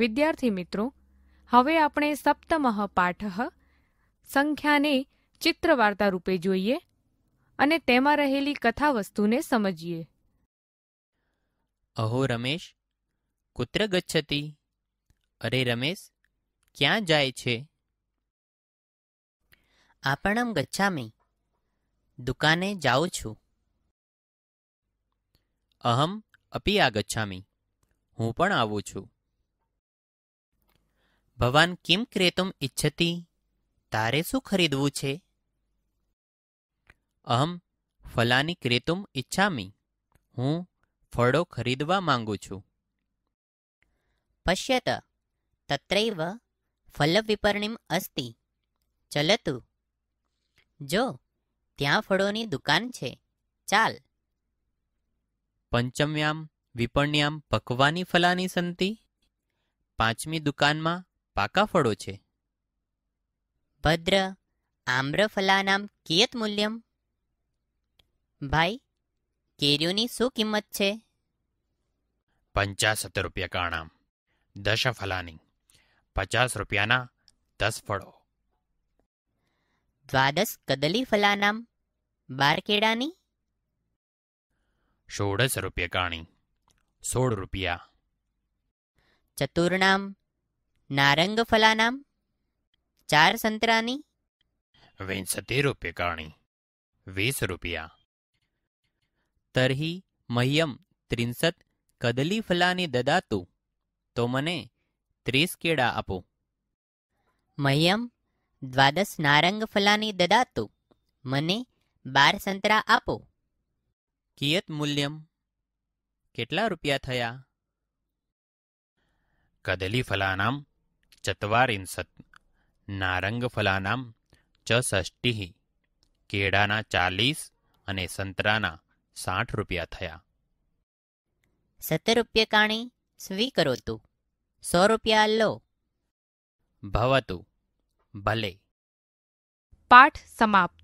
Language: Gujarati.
વિદ્યાર્થી મિત્રો હવે આપણે સપ્તમઃ પાઠ સંખ્યાને ચિત્રવાર્તા રૂપે જોઈએ અને તેમાં રહેલી કથા વસ્તુને સમજીએ અહો રમેશ કુત્ર ગચ્છતી અરે રમેશ ક્યાં જાય છે આપણમ ગચ્છામી દુકાને જાઉં છું અહમ અપી આગચ્છામી હું પણ આવું છું ભવાન કિમ ક્રેતુમ ઇચ્છતિ તારે શું ખરીદવું છે અહમ ફલાની ક્રેતુમ ઈચ્છામી હું ફળો ખરીદવા માંગુ છું પશ્યત તત્રૈવ ફલવિપર્ણિમ અસ્તિ ચલતુ જો ત્યાં ફળોની દુકાન છે ચાલ પંચમ્યામ વિપણ્યામ પકવાની ફલાની સંતિ પાંચમી દુકાનમાં પાકા ફળો છે ભદ્ર આમ્રફલાનામ કિયત મૂલ્યમ ભાઈ કેરીઓની શું કિંમત છે પંચાસત્તર રૂપિયા કાણામ દશ ફલાની પચાસ રૂપિયાના દસ ફળો દ્વાદશ કદલી ફલાનામ બાર કેળાની સોળસ રૂપિયા કાણી સોળ રૂપિયા ચતુર્ણામ નારંગ ફલાનામ ચાર સંતરાની વિંસતી રૂપિકાણી વીસ રૂપિયા તરહી મહ્યમ ત્રિંસત કદલી ફલાની દદાતું તો મને ત્રીસ કેડા આપો મહ્યમ દ્વાદશ નારંગ ફલાની દદાતું મને બાર સંતરા આપો કિયત મૂલ્યમ કેટલા રૂપિયા થયા કદલી ફલાનામ ચત્વારિંશત નારંગફલાનામ ચ ષષ્ટિઃ કેળાના ચાલીસ અને સંતરાના સાઠ રૂપિયા થયા સતરૂપ્યકાણી સ્વીકરોતુ સો રૂપિયા લો ભવતું ભલે પાઠ સમાપ્ત